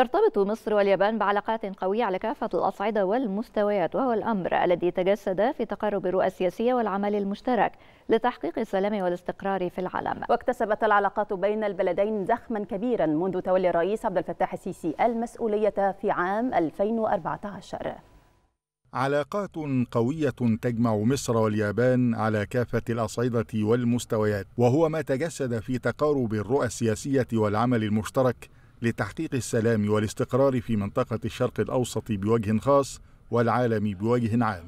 ترتبط مصر واليابان بعلاقات قوية على كافة الأصعدة والمستويات وهو الأمر الذي تجسد في تقارب الرؤى السياسية والعمل المشترك لتحقيق السلام والاستقرار في العالم واكتسبت العلاقات بين البلدين زخما كبيرا منذ تولي الرئيس عبد الفتاح السيسي المسؤولية في عام 2014 علاقات قوية تجمع مصر واليابان على كافة الأصعدة والمستويات وهو ما تجسد في تقارب الرؤى السياسية والعمل المشترك لتحقيق السلام والاستقرار في منطقة الشرق الأوسط بوجه خاص والعالم بوجه عام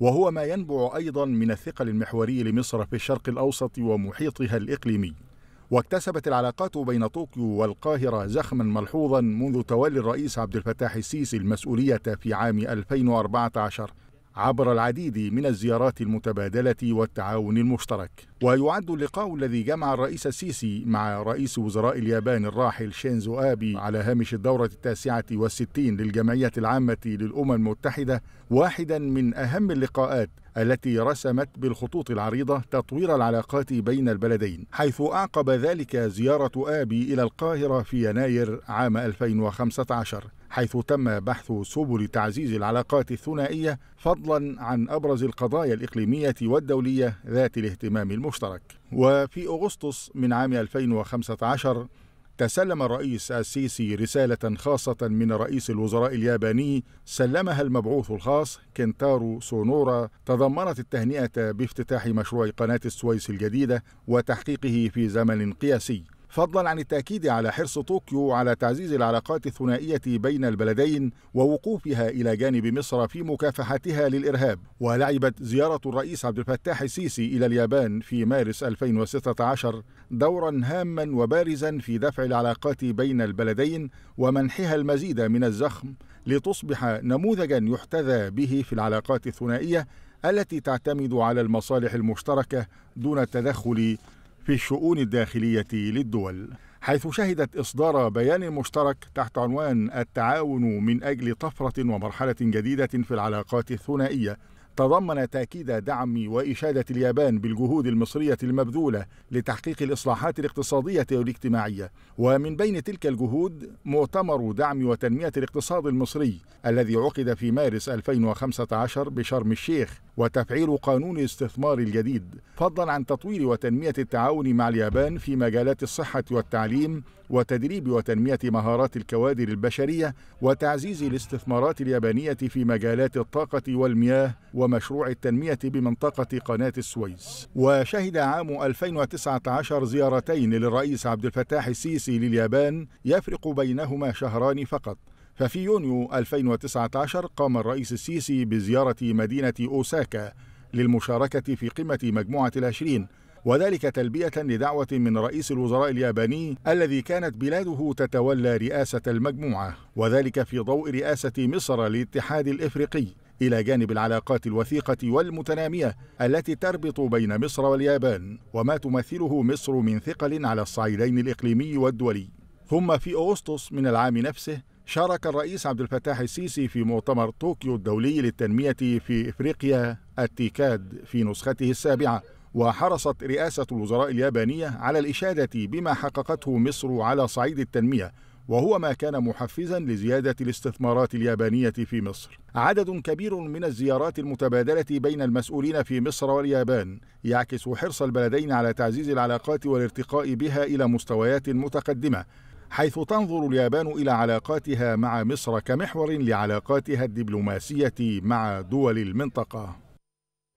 وهو ما ينبع أيضا من الثقل المحوري لمصر في الشرق الأوسط ومحيطها الإقليمي واكتسبت العلاقات بين طوكيو والقاهرة زخما ملحوظا منذ تولي الرئيس عبد الفتاح السيسي المسؤولية في عام 2014 عبر العديد من الزيارات المتبادلة والتعاون المشترك ويعد اللقاء الذي جمع الرئيس السيسي مع رئيس وزراء اليابان الراحل شينزو آبي على هامش الدورة التاسعة والستين للجمعية العامة للأمم المتحدة واحدا من أهم اللقاءات التي رسمت بالخطوط العريضة تطوير العلاقات بين البلدين حيث أعقب ذلك زيارة آبي إلى القاهرة في يناير عام 2015 حيث تم بحث سبل تعزيز العلاقات الثنائية فضلا عن أبرز القضايا الإقليمية والدولية ذات الاهتمام المشترك وفي أغسطس من عام 2015 تسلم الرئيس السيسي رسالة خاصة من رئيس الوزراء الياباني سلمها المبعوث الخاص كنتارو سونورا تضمنت التهنئة بافتتاح مشروع قناة السويس الجديدة وتحقيقه في زمن قياسي فضلا عن التأكيد على حرص طوكيو على تعزيز العلاقات الثنائية بين البلدين ووقوفها إلى جانب مصر في مكافحتها للإرهاب ولعبت زيارة الرئيس عبد الفتاح السيسي إلى اليابان في مارس 2016 دورا هاما وبارزا في دفع العلاقات بين البلدين ومنحها المزيد من الزخم لتصبح نموذجا يحتذى به في العلاقات الثنائية التي تعتمد على المصالح المشتركة دون التدخل في الشؤون الداخلية للدول حيث شهدت إصدار بيان مشترك تحت عنوان التعاون من أجل طفرة ومرحلة جديدة في العلاقات الثنائية تضمن تأكيد دعم وإشادة اليابان بالجهود المصرية المبذولة لتحقيق الإصلاحات الاقتصادية والاجتماعية ومن بين تلك الجهود مؤتمر دعم وتنمية الاقتصاد المصري الذي عقد في مارس 2015 بشرم الشيخ وتفعيل قانون الاستثمار الجديد فضلا عن تطوير وتنمية التعاون مع اليابان في مجالات الصحة والتعليم وتدريب وتنمية مهارات الكوادر البشرية وتعزيز الاستثمارات اليابانية في مجالات الطاقة والمياه و ومشروع التنمية بمنطقة قناة السويس وشهد عام 2019 زيارتين للرئيس عبد الفتاح السيسي لليابان يفرق بينهما شهران فقط ففي يونيو 2019 قام الرئيس السيسي بزيارة مدينة أوساكا للمشاركة في قمة مجموعة العشرين وذلك تلبية لدعوة من رئيس الوزراء الياباني الذي كانت بلاده تتولى رئاسة المجموعة وذلك في ضوء رئاسة مصر للاتحاد الإفريقي إلى جانب العلاقات الوثيقة والمتنامية التي تربط بين مصر واليابان وما تمثله مصر من ثقل على الصعيدين الإقليمي والدولي ثم في أغسطس من العام نفسه شارك الرئيس عبد الفتاح السيسي في مؤتمر طوكيو الدولي للتنمية في إفريقيا التيكاد في نسخته السابعة وحرصت رئاسة الوزراء اليابانية على الإشادة بما حققته مصر على صعيد التنمية وهو ما كان محفزا لزيادة الاستثمارات اليابانية في مصر عدد كبير من الزيارات المتبادلة بين المسؤولين في مصر واليابان يعكس حرص البلدين على تعزيز العلاقات والارتقاء بها إلى مستويات متقدمة حيث تنظر اليابان إلى علاقاتها مع مصر كمحور لعلاقاتها الدبلوماسية مع دول المنطقة